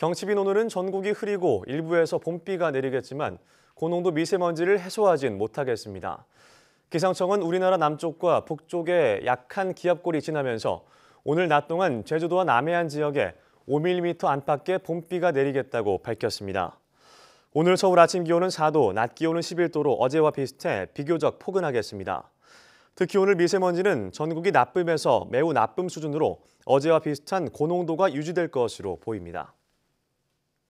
경칩인 오늘은 전국이 흐리고 일부에서 봄비가 내리겠지만 고농도 미세먼지를 해소하진 못하겠습니다. 기상청은 우리나라 남쪽과 북쪽에 약한 기압골이 지나면서 오늘 낮 동안 제주도와 남해안 지역에 5mm 안팎의 봄비가 내리겠다고 밝혔습니다. 오늘 서울 아침 기온은 4도, 낮 기온은 11도로 어제와 비슷해 비교적 포근하겠습니다. 특히 오늘 미세먼지는 전국이 나쁨에서 매우 나쁨 수준으로 어제와 비슷한 고농도가 유지될 것으로 보입니다.